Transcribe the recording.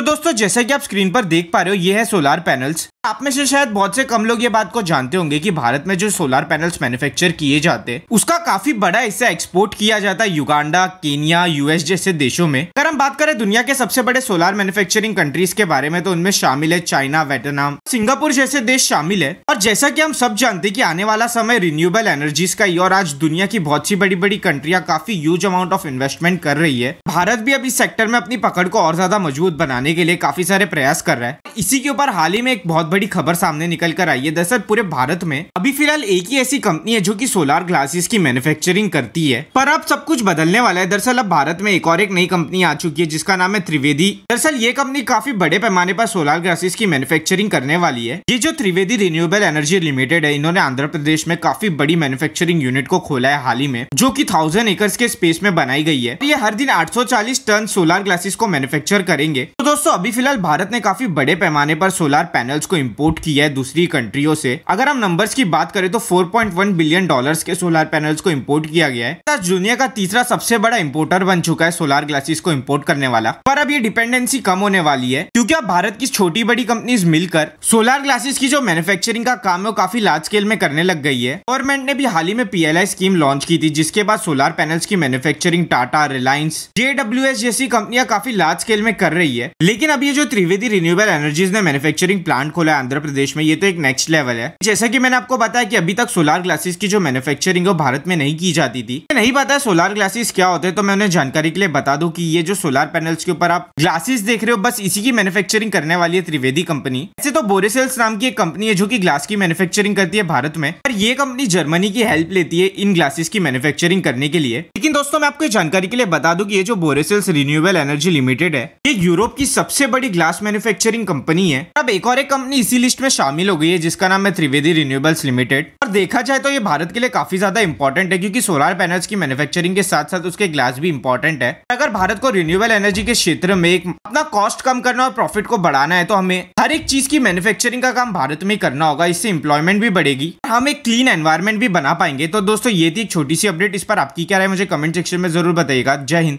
तो दोस्तों जैसा कि आप स्क्रीन पर देख पा रहे हो ये है सोलार पैनल्स आप में से शायद बहुत से कम लोग ये बात को जानते होंगे कि भारत में जो सोलर पैनल्स मैन्युफैक्चर किए जाते हैं उसका काफी बड़ा हिस्सा एक्सपोर्ट किया जाता है युगांडा केनिया यूएस जैसे देशों में अगर हम बात करें दुनिया के सबसे बड़े सोलर मैन्युफैक्चरिंग कंट्रीज के बारे में तो उनमें शामिल है चाइना वेटनाम सिंगापुर जैसे देश शामिल है और जैसा की हम सब जानते हैं की आने वाला समय रिन्यूएबल एनर्जीज का ही और आज दुनिया की बहुत सी बड़ी बड़ी कंट्रिया काफी ह्यूज अमाउंट ऑफ इन्वेस्टमेंट कर रही है भारत भी अब इस सेक्टर में अपनी पकड़ को और ज्यादा मजबूत बनाने के लिए काफी सारे प्रयास कर रहा है इसी के ऊपर हाल ही में एक बहुत बड़ी खबर सामने निकल कर आई है दरअसल पूरे भारत में अभी फिलहाल एक ही ऐसी कंपनी है जो कि सोलार ग्लासेस की मैन्युफैक्चरिंग करती है पर अब सब कुछ बदलने वाला है दरअसल अब भारत में एक और एक नई कंपनी आ चुकी है जिसका नाम है त्रिवेदी दरअसल ये कंपनी काफी बड़े पैमाने पर सोलार ग्लासेस की मैन्युफैक्चरिंग करने वाली है ये जो त्रिवेदी रिन्यूएबल एनर्जी लिमिटेड है इन्होंने आंध्र प्रदेश में काफी बड़ी मैन्युफैक्चरिंग यूनिट को खोला है हाल ही में जो की थाउजेंड एकर्स के स्पेस में बनाई गई है ये हर दिन चालीस टन सोलर ग्लासेस को मैन्युफैक्चर करेंगे तो दोस्तों अभी फिलहाल भारत ने काफी बड़े पैमाने पर सोलर पैनल्स को इम्पोर्ट किया है दूसरी कंट्रियों से अगर हम नंबर्स की बात करें तो 4.1 बिलियन डॉलर्स के सोलर पैनल्स को इम्पोर्ट किया गया है दुनिया का तीसरा सबसे बड़ा इम्पोर्टर बन चुका है सोलर ग्लासेस को इम्पोर्ट करने वाला पर अब ये डिपेंडेंसी कम होने वाली है क्यूँकी अब भारत की छोटी बड़ी कंपनीज मिलकर सोलर ग्लासेस की जो मैन्युफेक्चरिंग का काम है वो काफी लार्ज स्केल में करने लग गई है गवर्नमेंट ने भी हाल ही में पी स्कीम लॉन्च की थी जिसके बाद सोलर पैनल्स की मैन्युफैक्चरिंग टाटा रिलायंस जेडब्ल्यू जैसी कंपनियां काफी लार्ज स्केल में कर रही है लेकिन अब ये जो त्रिवेदी रिन्यूएबल एनर्जीज ने मैन्युफैक्चरिंग प्लांट खोला है आंध्र प्रदेश में ये तो एक नेक्स्ट लेवल है जैसा कि मैंने आपको बताया कि अभी तक सोलर ग्लासेस की जो मैन्युफैक्चरिंग है भारत में नहीं की जाती थी नहीं पता है सोलर ग्लासेस क्या होते हैं तो मैं उन्हें जानकारी के लिए बता दू की ये जो सोलर पैनल्स के ऊपर आप ग्लासेस देख रहे हो बस इसी की मैन्युफैक्चरिंग करने वाली है त्रिवेदी कंपनी ऐसे तो बोरेसेल्स नाम की एक कंपनी है जो की ग्लास की मैन्युफैक्चरिंग करती है भारत में और ये कंपनी जर्मनी की हेल्प लेती है इन ग्लासेस की मैन्युफैक्चरिंग करने के लिए लेकिन दोस्तों मैं आपको जानकारी के लिए बता दू की ये जो बोरेसेल्स रिन्यूएबल एनर्जी लिमिटेड है ये यूरोप की सबसे बड़ी ग्लास मैन्युफैक्चरिंग कंपनी है अब एक और एक कंपनी इसी लिस्ट में शामिल हो गई है जिसका नाम है त्रिवेदी रिन्यूएबल्स लिमिटेड और देखा जाए तो ये भारत के लिए काफी ज्यादा इंपॉर्टेंट है क्योंकि सोलर पैनल्स की मैन्युफैक्चरिंग के साथ साथ उसके ग्लास भी इंपॉर्टेंट है अगर भारत को रिन्यूएबल एनर्जी के क्षेत्र में एक अपना कॉस्ट कम करना और प्रॉफिट को बढ़ाना है तो हमें हर एक चीज की मैन्युफैक्चरिंग का काम भारत में करना होगा इससे इंप्लॉयमेंट भी बढ़ेगी हम एक क्लीन एनवायरमेंट भी बना पाएंगे तो दोस्तों ये थी एक छोटी सी अपडेट इस पर आपकी क्या राय मुझे कमेंट सेक्शन में जरूर बताइएगा जय हिंद